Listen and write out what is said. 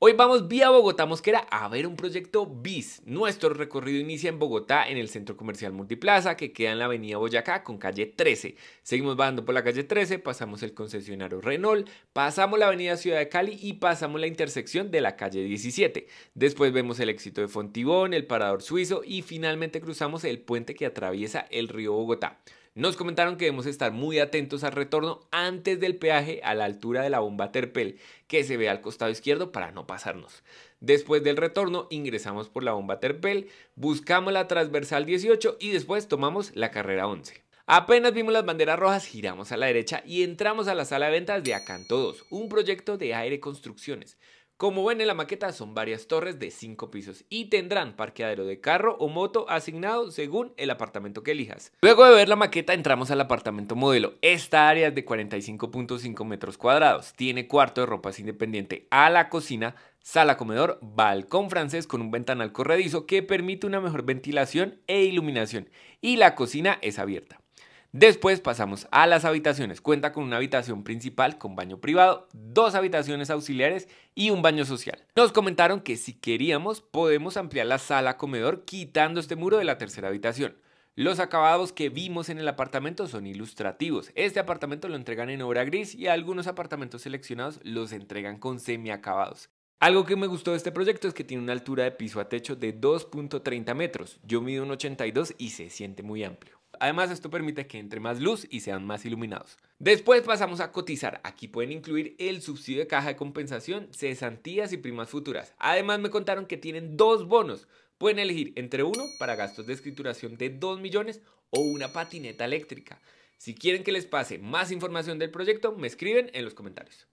Hoy vamos vía Bogotá Mosquera a ver un proyecto BIS. Nuestro recorrido inicia en Bogotá, en el Centro Comercial Multiplaza, que queda en la Avenida Boyacá con calle 13. Seguimos bajando por la calle 13, pasamos el concesionario Renault, pasamos la Avenida Ciudad de Cali y pasamos la intersección de la calle 17. Después vemos el éxito de Fontibón, el Parador Suizo y finalmente cruzamos el puente que atraviesa el río Bogotá. Nos comentaron que debemos estar muy atentos al retorno antes del peaje a la altura de la bomba Terpel, que se ve al costado izquierdo para no pasarnos. Después del retorno ingresamos por la bomba Terpel, buscamos la transversal 18 y después tomamos la carrera 11. Apenas vimos las banderas rojas, giramos a la derecha y entramos a la sala de ventas de Acanto 2, un proyecto de aire construcciones. Como ven en la maqueta, son varias torres de 5 pisos y tendrán parqueadero de carro o moto asignado según el apartamento que elijas. Luego de ver la maqueta, entramos al apartamento modelo. Esta área es de 45.5 metros cuadrados. Tiene cuarto de ropas independiente a la cocina, sala comedor, balcón francés con un ventanal corredizo que permite una mejor ventilación e iluminación. Y la cocina es abierta. Después pasamos a las habitaciones. Cuenta con una habitación principal con baño privado, dos habitaciones auxiliares y un baño social. Nos comentaron que si queríamos podemos ampliar la sala comedor quitando este muro de la tercera habitación. Los acabados que vimos en el apartamento son ilustrativos. Este apartamento lo entregan en obra gris y algunos apartamentos seleccionados los entregan con semiacabados. Algo que me gustó de este proyecto es que tiene una altura de piso a techo de 2.30 metros. Yo mido un 82 y se siente muy amplio. Además, esto permite que entre más luz y sean más iluminados. Después pasamos a cotizar. Aquí pueden incluir el subsidio de caja de compensación, cesantías y primas futuras. Además, me contaron que tienen dos bonos. Pueden elegir entre uno para gastos de escrituración de 2 millones o una patineta eléctrica. Si quieren que les pase más información del proyecto, me escriben en los comentarios.